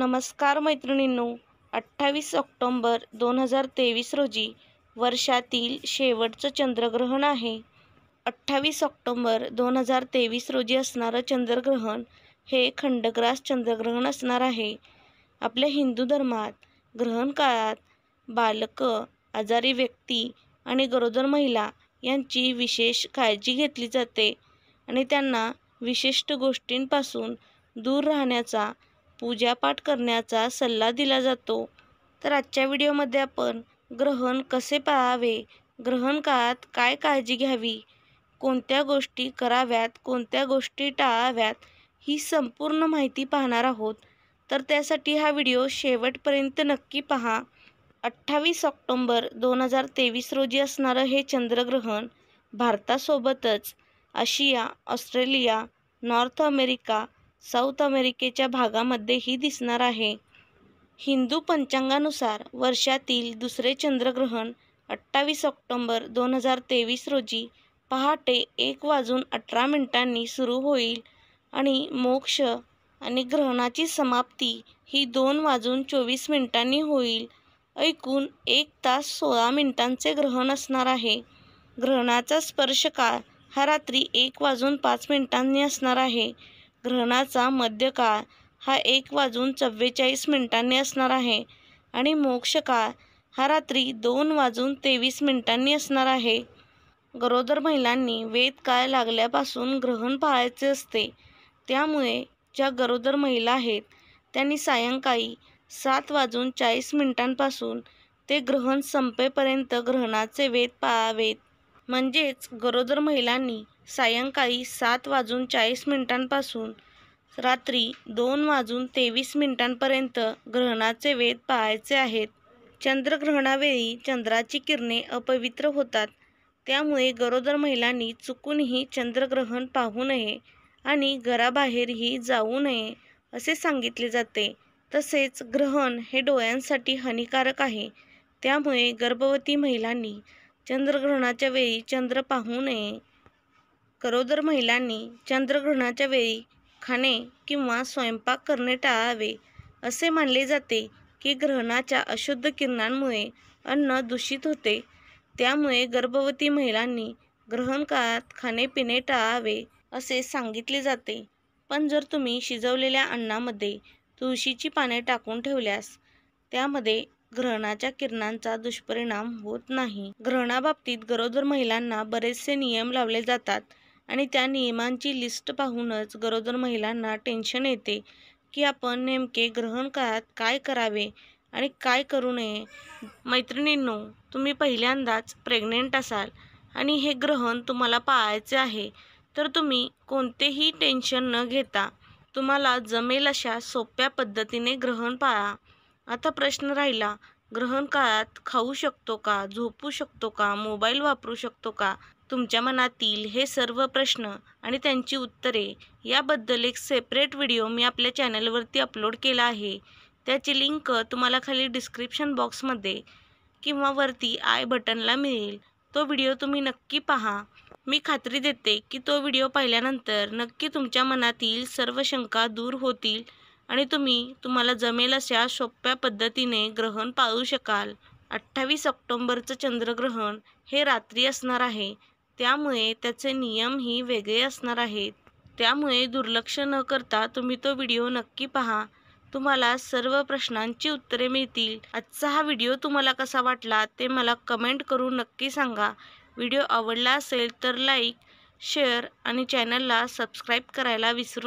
नमस्कार मैत्रिणींनो अठ्ठावीस ऑक्टोंबर दोन हजार तेवीस रोजी वर्षातील शेवटचं चंद्रग्रहण आहे अठ्ठावीस ऑक्टोंबर दोन हजार तेवीस रोजी असणारं चंद्रग्रहण हे खंडग्रास चंद्रग्रहण असणार आहे आपल्या हिंदू धर्मात ग्रहण काळात बालकं आजारी व्यक्ती आणि गरोदर महिला यांची विशेष काळजी घेतली जाते आणि त्यांना विशिष्ट गोष्टींपासून दूर राहण्याचा पूजापाठ करण्याचा सल्ला दिला जातो तर आजच्या व्हिडिओमध्ये आपण ग्रहण कसे पाळावे ग्रहण काळात काय काळजी घ्यावी कोणत्या गोष्टी कराव्यात कोणत्या गोष्टी टाळाव्यात ही संपूर्ण माहिती पाहणार आहोत तर त्यासाठी हा व्हिडिओ शेवटपर्यंत नक्की पहा अठ्ठावीस ऑक्टोंबर दोन हजार तेवीस रोजी असणारं हे चंद्रग्रहण भारतासोबतच आशिया ऑस्ट्रेलिया नॉर्थ अमेरिका साऊथ अमेरिकेच्या भागामध्येही दिसणार आहे हिंदू पंचांगानुसार वर्षातील दुसरे चंद्रग्रहण अठ्ठावीस ऑक्टोंबर दोन हजार तेवीस रोजी पहाटे एक वाजून अठरा मिनिटांनी सुरू होईल आणि मोक्ष आणि ग्रहणाची समाप्ती ही दोन वाजून चोवीस मिनिटांनी होईल ऐकून एक तास सोळा मिनिटांचे ग्रहण असणार आहे ग्रहणाचा स्पर्श काळ हा रात्री एक वाजून पाच मिनिटांनी असणार आहे ग्रहणाचा मध्यकाळ हा एक वाजून चव्वेचाळीस मिनिटांनी असणार आहे आणि मोक्षकाळ हा रात्री दोन वाजून तेवीस मिनिटांनी असणार आहे गरोदर महिलांनी वेदकाळ लागल्यापासून ग्रहण पाळायचे असते त्यामुळे ज्या गरोदर महिला आहेत त्यांनी सायंकाळी सात वाजून चाळीस मिनिटांपासून ते ग्रहण संपेपर्यंत ग्रहणाचे वेद पाळावेत म्हणजेच गरोदर महिलांनी सायंकाळी सात वाजून चाळीस मिनिटांपासून रात्री दोन वाजून तेवीस मिनिटांपर्यंत ग्रहणाचे वेध पाहायचे आहेत चंद्रग्रहणावेळी चंद्राची किरणे अपवित्र होतात त्यामुळे गरोदर महिलांनी चुकूनही चंद्रग्रहण पाहू नये आणि घराबाहेरही जाऊ नये असे सांगितले जाते तसेच ग्रहण हे डोळ्यांसाठी हानिकारक आहे त्यामुळे गर्भवती महिलांनी चंद्रग्रहणाच्या वेळी चंद्र पाहू नये गरोदर महिलांनी चंद्रग्रहणाच्या वेळी खाणे किंवा स्वयंपाक करणे टाळावे असे मानले जाते की ग्रहणाच्या अशुद्ध किरणांमुळे अन्न दूषित होते त्यामुळे गर्भवती महिलांनी ग्रहण काळात पिणे टाळावे असे सांगितले जाते पण जर तुम्ही शिजवलेल्या अन्नामध्ये तुळशीची पाने टाकून ठेवल्यास त्यामध्ये ग्रहणाच्या किरणांचा दुष्परिणाम होत नाही ग्रहणाबाबतीत गरोदर महिलांना बरेचसे नियम लावले जातात आणि त्या नियमांची लिस्ट पाहूनच गरोदर महिलांना टेन्शन येते की आपण नेमके ग्रहण काळात काय करावे आणि काय करू नये मैत्रिणींनो तुम्ही पहिल्यांदाच प्रेग्नेंट असाल आणि हे ग्रहण तुम्हाला पाळायचे आहे तर तुम्ही कोणतेही टेन्शन न घेता तुम्हाला जमेल अशा सोप्या पद्धतीने ग्रहण पाळा आता प्रश्न राहिला ग्रहण काळात खाऊ शकतो का झोपू शकतो का मोबाईल वापरू शकतो का तुमच्या मनातील हे सर्व प्रश्न आणि त्यांची उत्तरे याबद्दल एक सेपरेट व्हिडिओ मी आपल्या चॅनलवरती अपलोड केला आहे त्याची लिंक तुम्हाला खाली डिस्क्रिप्शन बॉक्समध्ये किंवा वरती आय बटनला मिळेल तो व्हिडिओ तुम्ही नक्की पहा मी खात्री देते की तो व्हिडिओ पाहिल्यानंतर नक्की तुमच्या मनातील सर्व शंका दूर होतील आणि तुम्ही तुम्हाला जमेल अशा सोप्या पद्धतीने ग्रहण पाळू शकाल अठ्ठावीस ऑक्टोंबरचं चंद्रग्रहण हे रात्री असणार आहे त्यामुळे त्याचे नियमही वेगळे असणार आहेत त्यामुळे दुर्लक्ष न करता तुम्ही तो व्हिडिओ नक्की पहा तुम्हाला सर्व प्रश्नांची उत्तरे मिळतील आजचा हा व्हिडिओ तुम्हाला कसा वाटला ते मला कमेंट करून नक्की सांगा व्हिडिओ आवडला असेल तर लाईक शेअर आणि चॅनलला सबस्क्राईब करायला विसरू